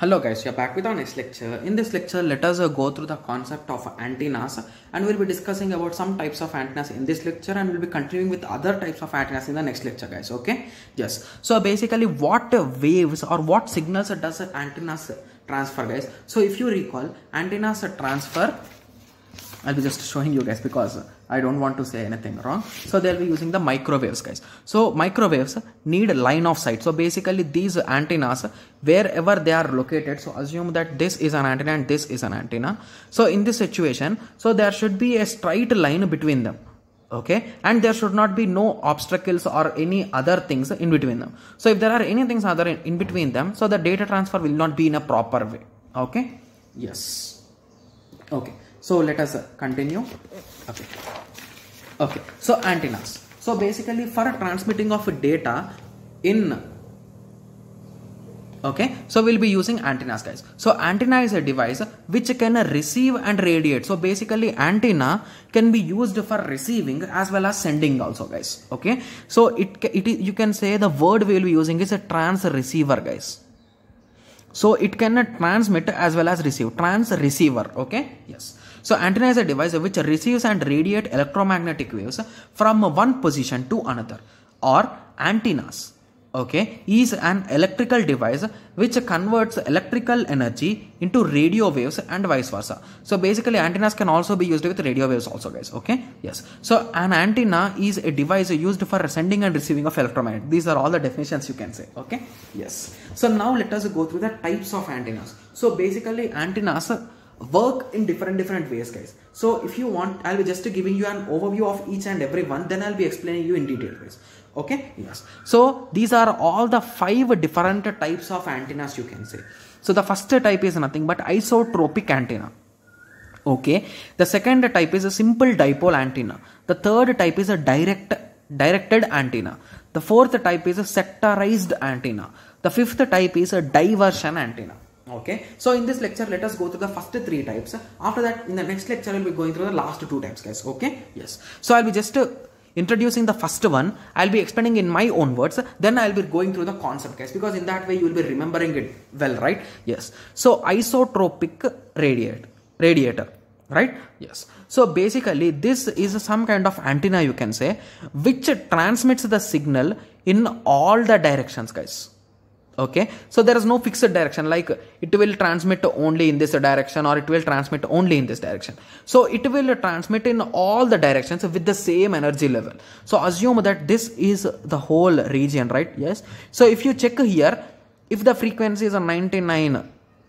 Hello guys, we are back with our next lecture. In this lecture, let us uh, go through the concept of antennas and we'll be discussing about some types of antennas in this lecture and we'll be continuing with other types of antennas in the next lecture guys, okay? Yes. So basically what waves or what signals does antennas transfer guys? So if you recall, antennas transfer I'll be just showing you guys because I don't want to say anything wrong. So they'll be using the microwaves guys. So microwaves need line of sight. So basically these antennas wherever they are located. So assume that this is an antenna and this is an antenna. So in this situation, so there should be a straight line between them okay and there should not be no obstacles or any other things in between them so if there are any things other in, in between them so the data transfer will not be in a proper way okay yes okay so let us uh, continue. Okay. Okay. So antennas. So basically for transmitting of data in okay so we'll be using antennas guys so antenna is a device which can receive and radiate so basically antenna can be used for receiving as well as sending also guys okay so it, it you can say the word we'll be using is a trans receiver guys so it can transmit as well as receive trans receiver okay yes so antenna is a device which receives and radiate electromagnetic waves from one position to another or antennas okay is an electrical device which converts electrical energy into radio waves and vice versa so basically antennas can also be used with radio waves also guys okay yes so an antenna is a device used for sending and receiving of electromagnet these are all the definitions you can say okay yes so now let us go through the types of antennas so basically antennas work in different different ways guys so if you want i'll be just giving you an overview of each and every one then i'll be explaining you in detail guys okay yes so these are all the five different types of antennas you can say so the first type is nothing but isotropic antenna okay the second type is a simple dipole antenna the third type is a direct directed antenna the fourth type is a sectorized antenna the fifth type is a diversion antenna okay so in this lecture let us go through the first three types after that in the next lecture we'll be going through the last two types guys okay yes so i'll be just uh, introducing the first one i'll be explaining in my own words then i'll be going through the concept guys because in that way you will be remembering it well right yes so isotropic radiator radiator right yes so basically this is some kind of antenna you can say which transmits the signal in all the directions guys okay so there is no fixed direction like it will transmit only in this direction or it will transmit only in this direction so it will transmit in all the directions with the same energy level so assume that this is the whole region right yes so if you check here if the frequency is a 99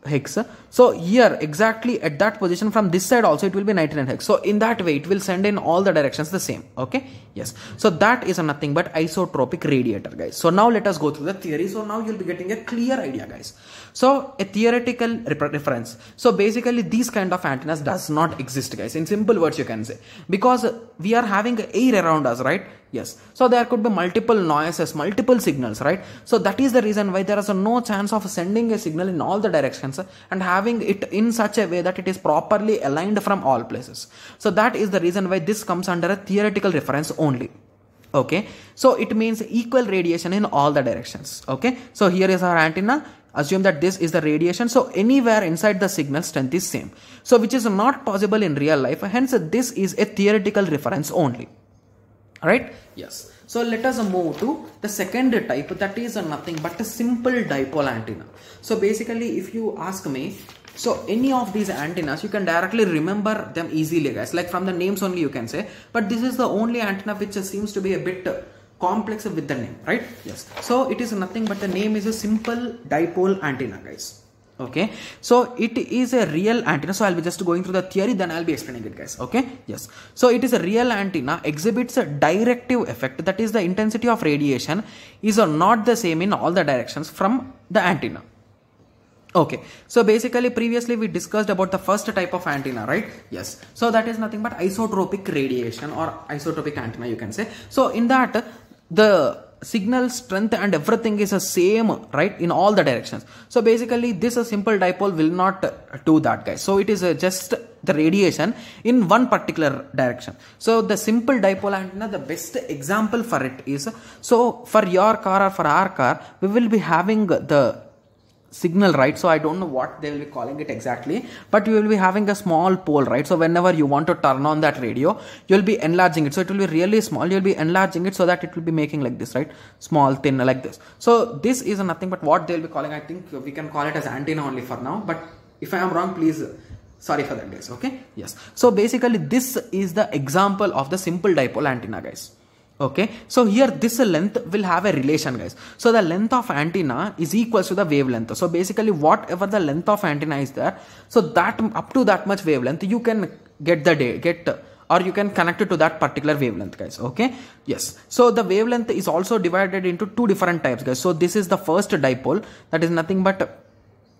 hex so here exactly at that position from this side also it will be 99 hex so in that way it will send in all the directions the same okay yes so that is nothing but isotropic radiator guys so now let us go through the theory so now you'll be getting a clear idea guys so a theoretical reference so basically these kind of antennas does not exist guys in simple words you can say because we are having air around us right yes so there could be multiple noises multiple signals right so that is the reason why there is no chance of sending a signal in all the directions and having it in such a way that it is properly aligned from all places so that is the reason why this comes under a theoretical reference only okay so it means equal radiation in all the directions okay so here is our antenna assume that this is the radiation so anywhere inside the signal strength is same so which is not possible in real life hence this is a theoretical reference only Right? yes so let us move to the second type that is nothing but a simple dipole antenna so basically if you ask me so any of these antennas you can directly remember them easily guys like from the names only you can say but this is the only antenna which seems to be a bit complex with the name right yes so it is nothing but the name is a simple dipole antenna guys okay so it is a real antenna so i'll be just going through the theory then i'll be explaining it guys okay yes so it is a real antenna exhibits a directive effect that is the intensity of radiation is not the same in all the directions from the antenna okay so basically previously we discussed about the first type of antenna right yes so that is nothing but isotropic radiation or isotropic antenna you can say so in that the signal strength and everything is the same right in all the directions so basically this a simple dipole will not do that guys so it is uh, just the radiation in one particular direction so the simple dipole antenna the best example for it is so for your car or for our car we will be having the signal right so i don't know what they will be calling it exactly but you will be having a small pole right so whenever you want to turn on that radio you'll be enlarging it so it will be really small you'll be enlarging it so that it will be making like this right small thin like this so this is nothing but what they'll be calling i think we can call it as antenna only for now but if i am wrong please sorry for that guys okay yes so basically this is the example of the simple dipole antenna guys okay so here this length will have a relation guys so the length of antenna is equals to the wavelength so basically whatever the length of antenna is there so that up to that much wavelength you can get the day get or you can connect it to that particular wavelength guys okay yes so the wavelength is also divided into two different types guys so this is the first dipole that is nothing but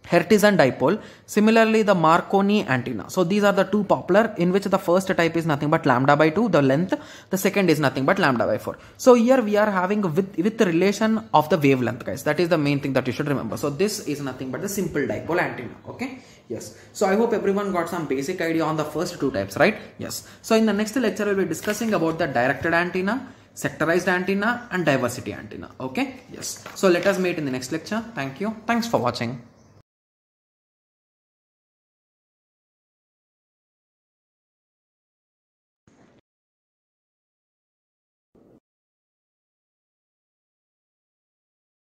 Hertzian dipole, similarly the Marconi antenna. So these are the two popular in which the first type is nothing but lambda by 2, the length, the second is nothing but lambda by 4. So here we are having with, with the relation of the wavelength guys. That is the main thing that you should remember. So this is nothing but the simple dipole antenna. Okay. Yes. So I hope everyone got some basic idea on the first two types, right? Yes. So in the next lecture, we'll be discussing about the directed antenna, sectorized antenna and diversity antenna. Okay. Yes. So let us meet in the next lecture. Thank you. Thanks for watching.